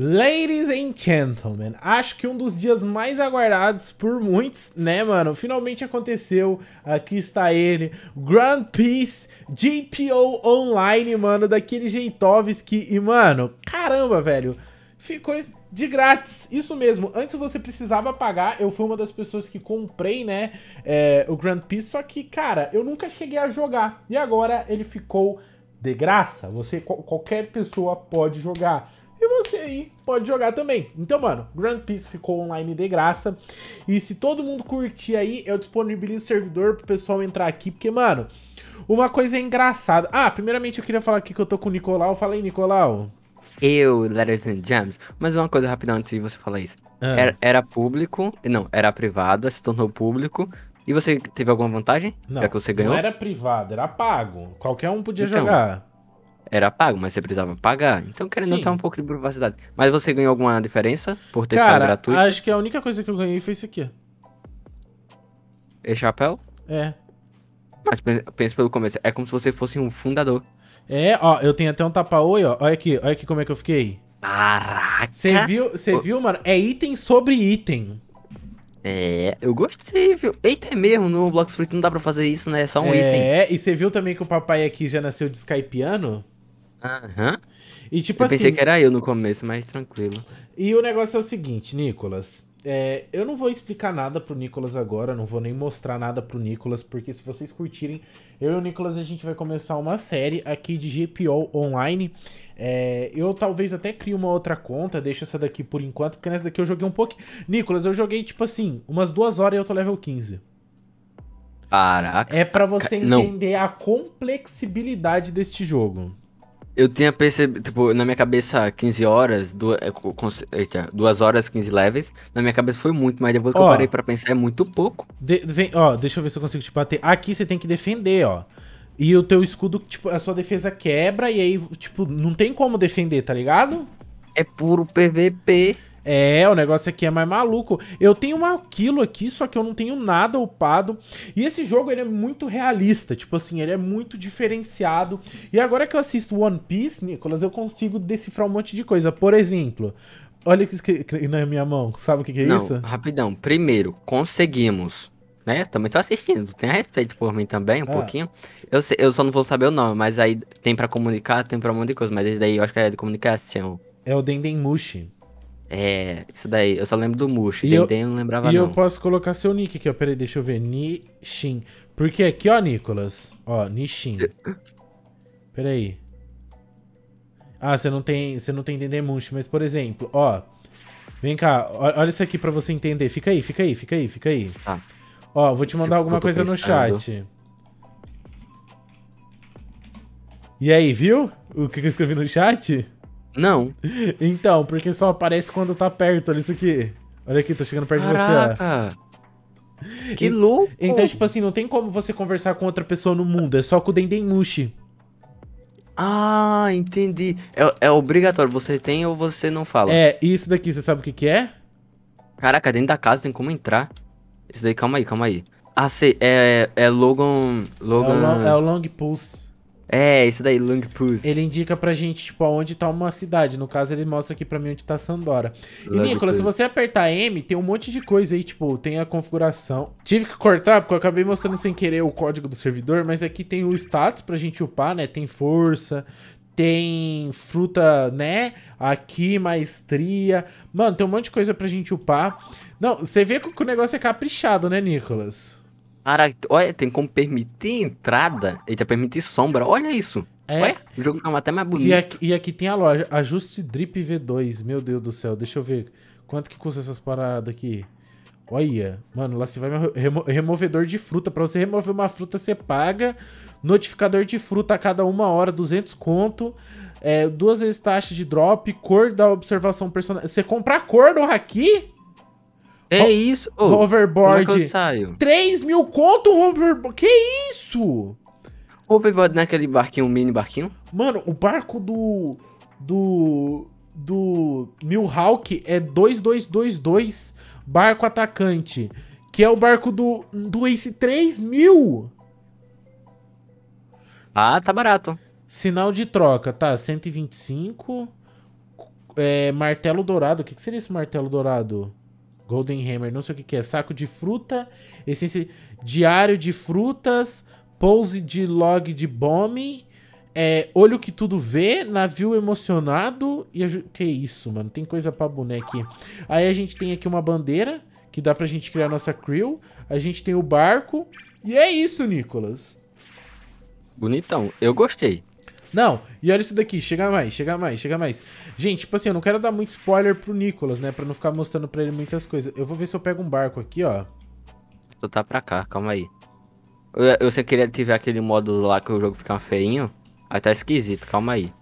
Ladies and gentlemen, acho que um dos dias mais aguardados por muitos, né, mano? Finalmente aconteceu. Aqui está ele, Grand Peace GPO Online, mano, daquele Jeitovski. E, mano, caramba, velho, ficou de grátis. Isso mesmo, antes você precisava pagar, eu fui uma das pessoas que comprei, né, é, o Grand Peace, só que, cara, eu nunca cheguei a jogar. E agora ele ficou de graça, você, qualquer pessoa pode jogar você aí pode jogar também. Então, mano, Grand Peace ficou online de graça. E se todo mundo curtir aí, eu disponibilizo o servidor pro pessoal entrar aqui, porque, mano, uma coisa é engraçada. Ah, primeiramente eu queria falar aqui que eu tô com o Nicolau. Fala aí, Nicolau. Eu, Letters and Gems. Mas uma coisa rapidão antes de você falar isso. Ah. Era, era público, não, era privada, se tornou público. E você teve alguma vantagem? Não, que você ganhou? não era privado, era pago. Qualquer um podia então, jogar era pago, mas você precisava pagar. Então, querendo notar tá um pouco de privacidade. Mas você ganhou alguma diferença por ter Cara, gratuito? acho que a única coisa que eu ganhei foi isso aqui. Esse chapéu? É. Mas pensa pelo começo, é como se você fosse um fundador. É, ó, eu tenho até um tapa-oi, ó. Olha aqui, olha aqui como é que eu fiquei. Caraca! Você viu, você viu, mano? É item sobre item. É, eu gostei, viu? Eita, é mesmo, no Blox Fruit não dá pra fazer isso, né? É só um é, item. É, e você viu também que o papai aqui já nasceu de Skypeano? Aham. E tipo eu assim. Pensei que era eu no começo, mas tranquilo. E o negócio é o seguinte, Nicolas. É, eu não vou explicar nada pro Nicolas agora, não vou nem mostrar nada pro Nicolas, porque se vocês curtirem, eu e o Nicolas a gente vai começar uma série aqui de GPO online. É, eu talvez até crie uma outra conta, deixa essa daqui por enquanto, porque nessa daqui eu joguei um pouco. Nicolas, eu joguei tipo assim, umas duas horas e eu tô level 15. Caraca. É para você entender não. a complexibilidade deste jogo. Eu tinha percebido, tipo, na minha cabeça 15 horas, 2, é, horas 15 levels. Na minha cabeça foi muito, mas depois ó, que eu parei pra pensar é muito pouco. De, vem, ó, deixa eu ver se eu consigo te bater. Aqui você tem que defender, ó. E o teu escudo, tipo, a sua defesa quebra e aí, tipo, não tem como defender, tá ligado? É puro PVP. É, o negócio aqui é mais maluco. Eu tenho uma aquilo aqui, só que eu não tenho nada upado. E esse jogo, ele é muito realista. Tipo assim, ele é muito diferenciado. E agora que eu assisto One Piece, Nicolas, eu consigo decifrar um monte de coisa. Por exemplo... Olha o que na minha mão, sabe o que, que é não, isso? Rapidão, primeiro, conseguimos né? Também tô assistindo. Tenha respeito por mim também, um ah, pouquinho. Eu, sei, eu só não vou saber o nome, mas aí tem pra comunicar, tem pra um monte de coisa. Mas esse daí eu acho que é de comunicação. É o Dendemushi. É, isso daí. Eu só lembro do Mush. eu, não lembrava e não. E eu posso colocar seu nick aqui, ó. Peraí, deixa eu ver. Nishin. Porque aqui, ó, Nicolas. Ó, Nishin. Peraí. Ah, você não tem, você não tem Dendemunch, mas por exemplo, ó. Vem cá, olha isso aqui pra você entender. Fica aí, fica aí, fica aí, fica aí. Ah, ó, vou te mandar alguma coisa pensando. no chat. E aí, viu? O que eu escrevi no chat? Não. Então, porque só aparece quando tá perto, olha isso aqui. Olha aqui, tô chegando perto Caraca. de você. Caraca. Que louco! Então, tipo assim, não tem como você conversar com outra pessoa no mundo, é só com o Dendemushi. Ah, entendi. É, é obrigatório, você tem ou você não fala. É, e isso daqui, você sabe o que que é? Caraca, dentro da casa tem como entrar. Isso daí, calma aí, calma aí. Ah, sei, é, é Logan... Logan... É o, long, é o Long Pulse. É, isso daí, Puss. Ele indica pra gente, tipo, aonde tá uma cidade. No caso, ele mostra aqui pra mim onde tá Sandora. Lung e, Nicolas, se você apertar M, tem um monte de coisa aí, tipo, tem a configuração. Tive que cortar, porque eu acabei mostrando sem querer o código do servidor, mas aqui tem o status pra gente upar, né? Tem força, tem fruta, né? Aqui, maestria. Mano, tem um monte de coisa pra gente upar. Não, você vê que o negócio é caprichado, né, Nicolas? Cara, olha, tem como permitir entrada, eita, tá permitir sombra, olha isso. É. Ué, o jogo fica tá até mais bonito. E aqui, e aqui, tem a loja, ajuste drip V2, meu Deus do céu, deixa eu ver. Quanto que custa essas paradas aqui? Olha, mano, lá se vai remo removedor de fruta. Pra você remover uma fruta, você paga. Notificador de fruta a cada uma hora, 200 conto. É, duas vezes taxa de drop, cor da observação personal. Você compra a cor do Haki? É isso. Oh, hoverboard. É que eu saio? 3 mil conto um hoverboard. Que isso? Hoverboard não é aquele barquinho, mini barquinho? Mano, o barco do. Do. Do Milhawk é 2222 barco atacante. Que é o barco do. Do Ace 3 mil. Ah, tá barato. Sinal de troca, tá? 125. É, martelo dourado. O que, que seria esse martelo dourado? Golden Hammer, não sei o que, que é. Saco de fruta, essência, diário de frutas, pose de log de bombe, é, olho que tudo vê, navio emocionado e... Que isso, mano? Tem coisa pra boneco. Aí a gente tem aqui uma bandeira, que dá pra gente criar nossa crew. A gente tem o barco. E é isso, Nicolas. Bonitão. Eu gostei. Não, e olha isso daqui, chega mais, chega mais, chega mais. Gente, tipo assim, eu não quero dar muito spoiler pro Nicolas, né? Pra não ficar mostrando pra ele muitas coisas. Eu vou ver se eu pego um barco aqui, ó. Tu tá pra cá, calma aí. Eu, eu sei que ele tiver aquele modo lá que o jogo fica feinho. Aí tá esquisito, calma aí.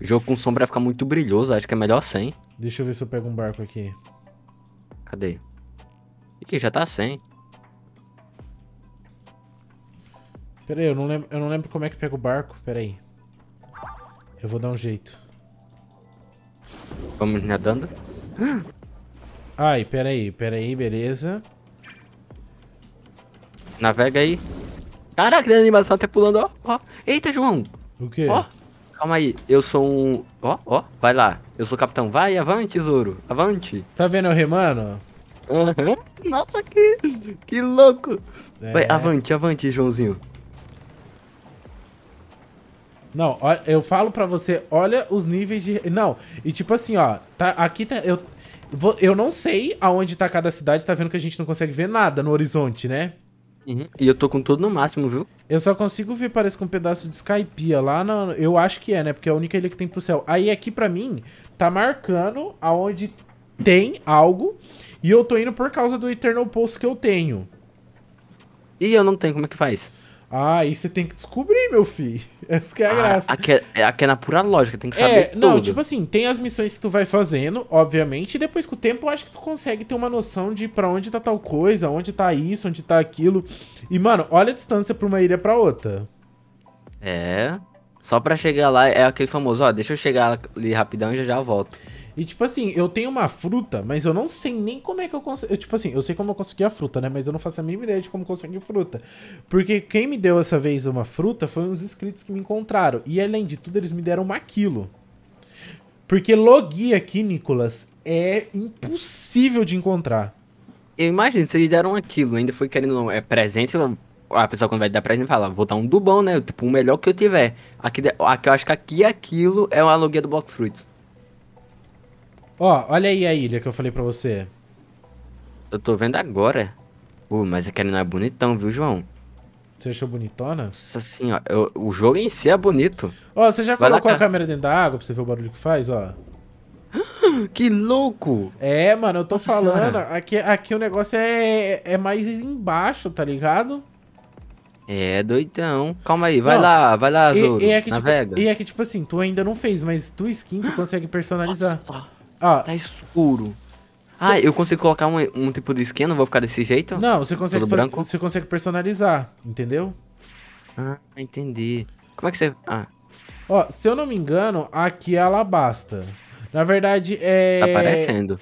O jogo com sombra vai ficar muito brilhoso, acho que é melhor sem. Deixa eu ver se eu pego um barco aqui. Cadê? Ih, já tá sem. Pera aí, eu não lembro, eu não lembro como é que pega o barco. Pera aí. Eu vou dar um jeito. Vamos nadando? Ai, pera aí, pera aí, beleza. Navega aí. Caraca, a animação até pulando, ó, ó. Eita, João. O quê? Ó, calma aí, eu sou um... Ó, ó, vai lá. Eu sou o capitão. Vai, avante, Zoro. Avante. Tá vendo eu remando? Uhum. Nossa, que, que louco. É. Vai, avante, avante, Joãozinho. Não, eu falo para você, olha os níveis de. Não, e tipo assim, ó, tá, aqui tá, eu, eu não sei aonde tá cada cidade, tá vendo que a gente não consegue ver nada no horizonte, né? Uhum. E eu tô com tudo no máximo, viu? Eu só consigo ver, parece com um pedaço de Skypia lá, eu acho que é, né? Porque é a única ilha que tem pro céu. Aí aqui para mim, tá marcando aonde tem algo, e eu tô indo por causa do Eternal Pulse que eu tenho. E eu não tenho, como é que faz? Ah, aí você tem que descobrir, meu filho. Essa que é a ah, graça. Aqui é, aqui é na pura lógica, tem que é, saber é, não, tudo. tipo assim, tem as missões que tu vai fazendo, obviamente, e depois com o tempo eu acho que tu consegue ter uma noção de para onde tá tal coisa, onde tá isso, onde tá aquilo. E, mano, olha a distância pra uma ilha pra outra. É. Só pra chegar lá é aquele famoso, ó, deixa eu chegar ali rapidão e já já volto. E tipo assim, eu tenho uma fruta, mas eu não sei nem como é que eu consegui. Tipo assim, eu sei como eu consegui a fruta, né? Mas eu não faço a mínima ideia de como consegui fruta. Porque quem me deu essa vez uma fruta foi os inscritos que me encontraram. E além de tudo, eles me deram uma quilo. Porque logia aqui, Nicolas, é impossível de encontrar. Eu imagino, se eles deram aquilo, ainda foi querendo não, é presente, a pessoa quando vai dar presente fala, vou dar um dubão, né? Tipo, o melhor que eu tiver. Aqui, aqui eu acho que aqui é aquilo é uma logia do Block Fruits. Ó, olha aí a ilha que eu falei pra você. Eu tô vendo agora. Uh, mas aquele não é bonitão, viu, João? Você achou bonitona? Nossa senhora, eu, o jogo em si é bonito. Ó, você já Vai colocou lá, a câmera dentro da água pra você ver o barulho que faz, ó? Que louco! É, mano, eu tô Nossa falando. Aqui, aqui o negócio é, é mais embaixo, tá ligado? É, doidão. Calma aí, vai não, lá, vai lá, Zoro, e, e é que, Tipo, e é que, tipo assim, tu ainda não fez, mas tu skin tu consegue personalizar. Nossa. Ah. Tá escuro. Ah, eu consigo colocar um, um tipo de esquema? Vou ficar desse jeito? Não, você consegue, fazer, branco? você consegue personalizar, entendeu? Ah, entendi. Como é que você... Ah. Ó, se eu não me engano, aqui é alabasta. Na verdade, é... Tá aparecendo.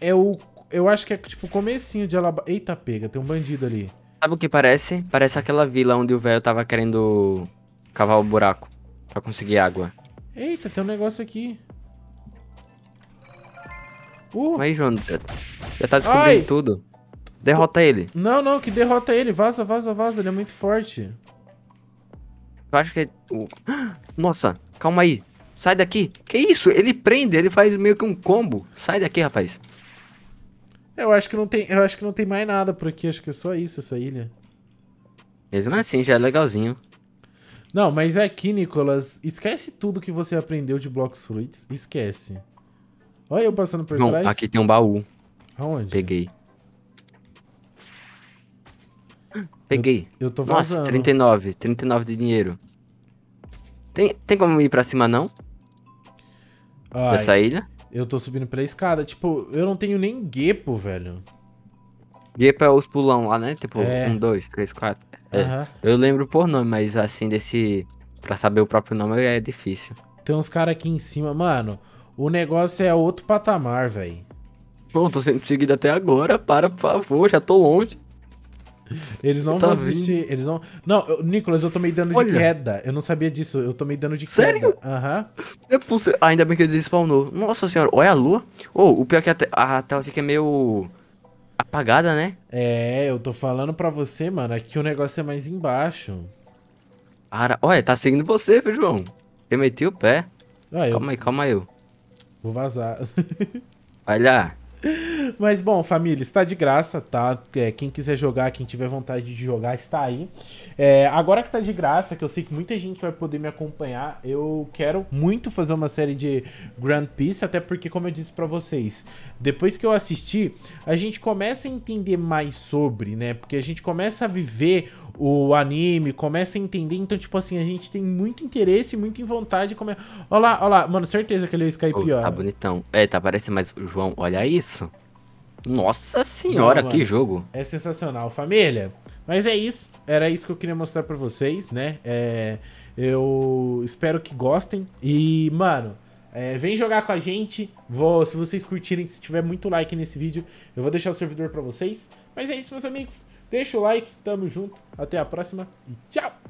É, é o... Eu acho que é, tipo, o comecinho de alabasta. Eita, pega, tem um bandido ali. Sabe o que parece? Parece aquela vila onde o velho tava querendo cavar o buraco pra conseguir água. Eita, tem um negócio aqui. Uh. Mas, João, já, já tá descobrindo Ai. tudo. Derrota ele. Não, não, que derrota ele. Vaza, vaza, vaza. Ele é muito forte. Eu acho que é... Nossa, calma aí. Sai daqui. Que isso? Ele prende, ele faz meio que um combo. Sai daqui, rapaz. Eu acho que não tem, eu acho que não tem mais nada por aqui. Acho que é só isso, essa ilha. Mesmo assim, já é legalzinho. Não, mas é aqui, Nicolas, esquece tudo que você aprendeu de blocos Fruits. Esquece. Olha eu passando por Não, trás. aqui tem um baú. Aonde? Peguei. Peguei. Eu, eu tô vazando. Nossa, 39. 39 de dinheiro. Tem, tem como ir pra cima, não? Ai, Dessa ilha? Eu tô subindo pela escada. Tipo, eu não tenho nem guepo, velho. Guepo é os pulão lá, né? Tipo, é. um, dois, três, quatro. É. Eu lembro por nome, mas assim, desse... Pra saber o próprio nome é difícil. Tem uns caras aqui em cima, mano. O negócio é outro patamar, velho. Bom, tô sendo seguido até agora. Para, por favor, já tô longe. Eles não tá vão desistir. Vindo. Eles não. Não, eu, Nicolas, eu tomei dano de queda. Eu não sabia disso. Eu tomei dano de Sério? queda. Sério? Aham. Uhum. É ainda bem que ele despawnou. Nossa senhora, olha a lua. Oh, o pior é que a, te... a tela fica meio. apagada, né? É, eu tô falando pra você, mano. Aqui é o negócio é mais embaixo. Ara... Olha, tá seguindo você, viu, João? Eu meti o pé. Ah, eu... Calma aí, calma aí. Vou vazar. Olha. Mas bom, família, está de graça, tá? É, quem quiser jogar, quem tiver vontade de jogar, está aí. É, agora que está de graça, que eu sei que muita gente vai poder me acompanhar, eu quero muito fazer uma série de Grand Peace, até porque, como eu disse para vocês, depois que eu assisti, a gente começa a entender mais sobre, né? Porque a gente começa a viver o anime, começa a entender. Então, tipo assim, a gente tem muito interesse, muito em vontade. Come... Olha lá, olha lá, mano, certeza que ele é Skype, oh, Tá bonitão. É, tá parecendo, mas, João, olha isso. Nossa senhora, Não, mano, que jogo. É sensacional, família. Mas é isso, era isso que eu queria mostrar para vocês, né? É, eu espero que gostem. E, mano, é, vem jogar com a gente. Vou, se vocês curtirem, se tiver muito like nesse vídeo, eu vou deixar o servidor para vocês. Mas é isso, meus amigos. Deixa o like, tamo junto, até a próxima e tchau!